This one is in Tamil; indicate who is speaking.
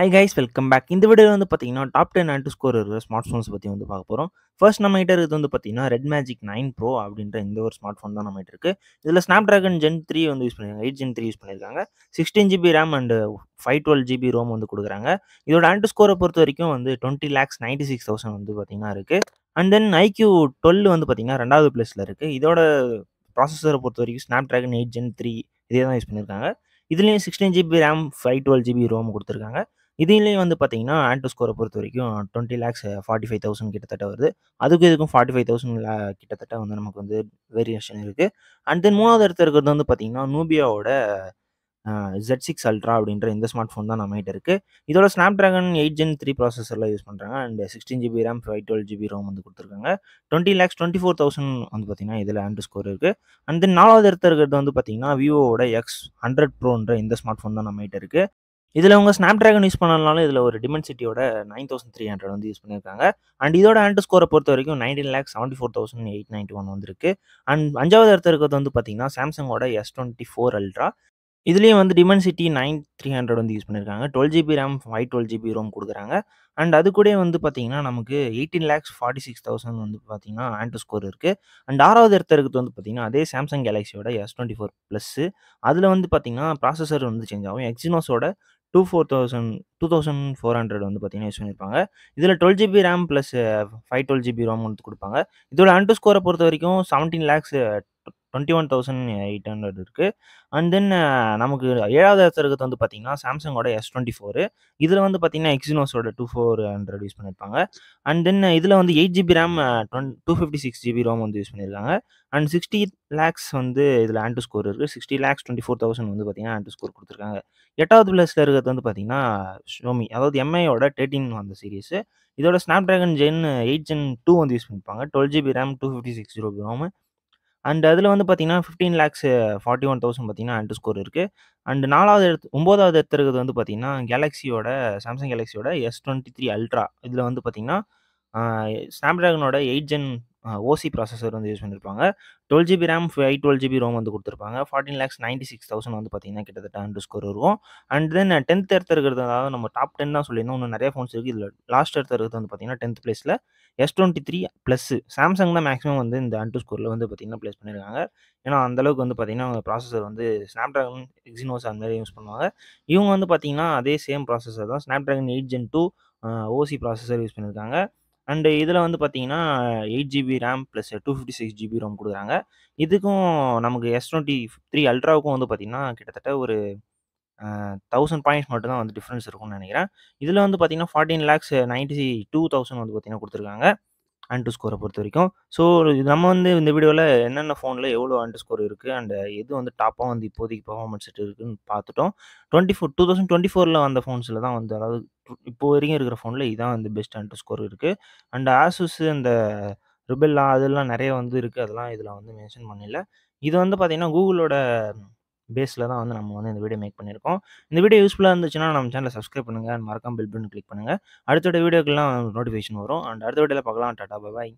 Speaker 1: ஹை கைஸ் வெல்கம் பேக் இந்த வீடியோ வந்து பார்த்தீங்கன்னா டாப் டென் ஆன்ட்டு ஸ்கோர் இருக்கிற ஸ்மார்ட் ஃபோன்ஸ் பற்றி வந்து பார்க்க போகிறோம் ஃபர்ஸ்ட் நம்ம கிட்ட இருக்குது வந்து பார்த்தீங்கன்னா ரெட் மேஜிக் நைன் ப்ரோ அப்படின்ற இந்த ஒரு ஸ்மார்ட் ஃபோன் தான் நம்ம இருக்குது இதில் ஸ்னாப் ட்ராகன் ஜென் த்ரீ வந்து யூஸ் பண்ணியிருக்காங்க எயிட் ஜென் த்ரீ யூஸ் பண்ணியிருக்காங்க sixteen GB RAM and five twelve GB ROM வந்து கொடுக்குறாங்க இதோட ஆன்ட்டு ஸ்கோரை பொறுத்த வரைக்கும் வந்து twenty lakhs ninety six thousand வந்து பார்த்தீங்கன்னா இருக்குது அண்ட் தென் ஐக்யூ டுவெல் வந்து பார்த்தீங்கன்னா ரெண்டாவது பிளேஸில் இருக்குது இதோட ப்ராசஸரை பொறுத்த வரைக்கும் Snapdragon eight gen three இதே தான் யூஸ் பண்ணியிருக்காங்க இதுலேயும் sixteen GB RAM five twelve GB ROM கொடுத்துருக்காங்க இதுலேயும் வந்து பார்த்தீங்கன்னா ஆண்ட் ஸ்கோரை பொறுத்த வரைக்கும் twenty lakhs forty five thousand கிட்டத்தட்ட வருது அதுக்கும் இதுக்கும் ஃபார்ட்டி ஃபைவ் தௌசண்ட் கிட்டத்தட்ட வந்து நமக்கு வந்து வேரியேஷன் இருக்குது அண்ட் தென் மூணாவது இடத்துல இருக்கிறது வந்து பார்த்தீங்கன்னா நூபியாவோட ஜெட் சிக்ஸ் அல்ட்ரா அப்படின்ற இந்த ஸ்மார்ட் ஃபோன் தான் நம்மகிட்ட இருக்குது இதோட Snapdragon eight gen three ப்ராசஸரில் யூஸ் பண்ணுறாங்க and sixteen GB RAM five twelve GB ROM வந்து கொடுத்துருக்காங்க twenty lakhs twenty four thousand வந்து பார்த்தீங்கன்னா இதில் ஆண்ட்ரு ஸ்கோர் இருக்குது அண்ட் தென் நாலாவது இடத்துல இருக்கிறது வந்து பார்த்தீங்கன்னா விவோவோட எக்ஸ் ஹண்ட்ரட் ப்ரோன்ற இந்த ஸ்மார்ட் ஃபோன் தான் நம்மகிட்ட இருக்குது இதில் உங்கள் ஸ்னாப் ட்ராகன் யூஸ் பண்ணனாலும் இதில் ஒரு டிமென்சிட்டியோட நைன் தௌசண்ட் த்ரீ ஹண்ட்ரட் வந்து யூஸ் பண்ணியிருக்காங்க அண்ட் இதோட ஆண்ட் ஸ்கோரை பொறுத்த வரைக்கும் nineteen lakh seventy four thousand eight ninety one வந்திருக்கு அண்ட் அஞ்சாவது இடத்துல இருக்கிறது வந்து பார்த்தீங்கன்னா சாம்சங்கோட எஸ் டுவெண்ட்டி ஃபோர் அல்ட்ரா இதுலேயும் வந்து டிமன்சிட்டி நைன் த்ரீ ஹண்ட்ரட் வந்து யூஸ் பண்ணியிருக்காங்க twelve GB RAM five twelve GB ROM கொடுக்குறாங்க அண்ட் அது கூட வந்து பார்த்தீங்கன்னா நமக்கு eighteen lakhs forty six thousand வந்து பார்த்தீங்கன்னா ஆண்ட்ரு ஸ்கோர் இருக்குது அண்ட் ஆறாவது இடத்த இருக்கிறது வந்து பார்த்தீங்கன்னா அதே சாம்சங் கேலக்ஸியோட எஸ் டுவெண்ட்டி ஃபோர் ப்ளஸ்ஸு அதில் வந்து பார்த்தீங்கன்னா ப்ராசஸர் வந்து சேஞ்ச் ஆகும் எக்ஸினோஸோட two four thousand two thousand four hundred வந்து பார்த்தீங்கன்னா யூஸ் பண்ணியிருப்பாங்க இதில் twelve GB RAM plus five twelve GB ROM வந்து கொடுப்பாங்க இதோட அண்ட் ஸ்கோரை பொறுத்த வரைக்கும் seventeen lakhs twenty one thousand eight hundred இருக்குது அண்ட் தென் நமக்கு ஏழாவது இடத்துல இருக்கிறது வந்து பார்த்திங்கன்னா சாம்சங்கோட எஸ் டுவெண்ட்டி ஃபோரு இதில் வந்து பார்த்திங்கன்னா எக்ஸினோஸோட டூ ஃபோர் ஹண்ட்ரட் யூஸ் பண்ணியிருப்பாங்க அண்ட் தென் இதில் வந்து eight GB RAM twenty two fifty six GB ROM வந்து யூஸ் பண்ணியிருக்காங்க அண்ட் சிக்ஸ்டி லேக்ஸ் வந்து இதில் ஆண்டு ஸ்கோர் இருக்குது sixty lakhs twenty four thousand வந்து பார்த்திங்கன்னா ஆண்டு ஸ்கோர் கொடுத்துருக்காங்க எட்டாவது பிளஸில் இருக்கிறது வந்து பார்த்திங்கன்னா ஷோமி அதாவது எம்ஐயோட தேர்ட்டின் வந்த சீரிஸு இதோட Snapdragon gen eight gen two வந்து யூஸ் பண்ணியிருப்பாங்க twelve GB RAM two fifty six zero ROM and அதில் வந்து பார்த்தீங்கன்னா fifteen lakhs forty one thousand பார்த்தீங்கன்னா அண்ட் ஸ்கோர் இருக்குது அண்ட் நாலாவது எடுத்து ஒம்போதாவது எடுத்துருக்கிறது வந்து பார்த்தீங்கன்னா கேலக்ஸியோட சாம்சங் கேலக்ஸியோட எஸ் டுவெண்ட்டி த்ரீ அல்ட்ரா இதில் வந்து பார்த்தீங்கன்னா ஸ்னாப்ட்ராகனோட எயிட் ஜென் ஓசி ப்ராசஸர் வந்து யூஸ் பண்ணியிருப்பாங்க twelve GB RAM five twelve GB ROM வந்து கொடுத்துருப்பாங்க fourteen lakhs ninety six thousand வந்து பார்த்தீங்கன்னா கிட்டத்தட்ட அண்ட் ஸ்கோர் வருவோம் அண்ட் தென் டென்த் எடுத்து இருக்கிறதாவது நம்ம டாப் டென் தான் சொல்லியிருந்தோம் இன்னும் நிறைய ஃபோன்ஸ் இருக்குது இதில் லாஸ்ட் எடுத்து இருக்கிறது வந்து பார்த்தீங்கன்னா டென்த் பிளேஸில் S twenty three plus Samsung தான் மேக்ஸிமம் வந்து இந்த அண்ட் ஸ்கோரில் வந்து பார்த்தீங்கன்னா ப்ளேஸ் பண்ணியிருக்காங்க ஏன்னா அந்தளவுக்கு வந்து பார்த்தீங்கன்னா அவங்க ப்ராசஸர் வந்து ஸ்னாப் ட்ராகன் எக்ஸினோஸ் அந்த மாதிரி யூஸ் பண்ணுவாங்க இவங்க வந்து பார்த்தீங்கன்னா அதே சேம் ப்ராசஸர் தான் Snapdragon eight gen two OC processor use பண்ணியிருக்காங்க அண்டு இதில் வந்து பார்த்தீங்கன்னா eight GB RAM plus two fifty six GB ROM கொடுக்குறாங்க இதுக்கும் நமக்கு எஸ் டுவெண்ட்டி த்ரீ அல்ட்ராவுக்கும் வந்து பார்த்திங்கன்னா கிட்டத்தட்ட ஒரு தௌசண்ட் பாயிண்ட்ஸ் மட்டும் தான் வந்து டிஃப்ரென்ஸ் இருக்கும்னு நினைக்கிறேன் இதில் வந்து பார்த்திங்கன்னா fourteen lakhs ninety two thousand வந்து பார்த்திங்கன்னா கொடுத்துருக்காங்க ஆண்ட்டு ஸ்கோரை பொறுத்த வரைக்கும் ஸோ நம்ம வந்து இந்த வீடியோவில் என்னென்ன ஃபோனில் எவ்வளோ அண்டு ஸ்கோர் இருக்குது அண்ட் எது வந்து டாப்பாக வந்து இப்போதைக்கு பர்ஃபார்மன்ஸ் இருக்குதுன்னு பார்த்துட்டோம் twenty four two thousand twenty ஃபோரில் வந்த ஃபோன்ஸில் தான் வந்து அதாவது இப்போ வரைக்கும் இருக்கிற ஃபோனில் இதான் வந்து பெஸ்ட் ஆண்ட்டு ஸ்கோர் இருக்குது அண்ட் ஆசூஸ் இந்த ரிபெல்லாம் அதெல்லாம் நிறைய வந்து இருக்குது அதெல்லாம் இதில் வந்து மென்ஷன் பண்ணல இது வந்து பார்த்திங்கன்னா கூகுளோட பேஸில் தான் வந்து நம்ம வந்து இந்த வீடியோ மேக் பண்ணியிருக்கோம் இந்த வீடியோ யூஸ்ஃபுல்லாக இருந்துச்சுன்னா நம்ம சேனலை சப்ஸ்கிரைப் பண்ணுங்கள் அண்ட் மறக்காம பில் பண்ணி கிளிக் பண்ணுங்கள் அடுத்த வீடியோக்கெல்லாம் நோட்டிஃபிகேஷன் வரும் அண்ட் அடுத்த வீடியோவில் பார்க்கலாம் டாடா பாய்